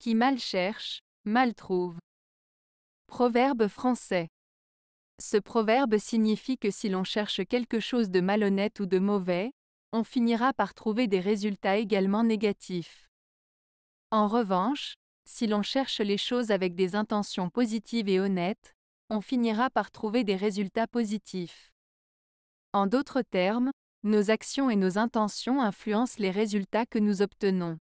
Qui mal cherche, mal trouve. Proverbe français. Ce proverbe signifie que si l'on cherche quelque chose de malhonnête ou de mauvais, on finira par trouver des résultats également négatifs. En revanche, si l'on cherche les choses avec des intentions positives et honnêtes, on finira par trouver des résultats positifs. En d'autres termes, nos actions et nos intentions influencent les résultats que nous obtenons.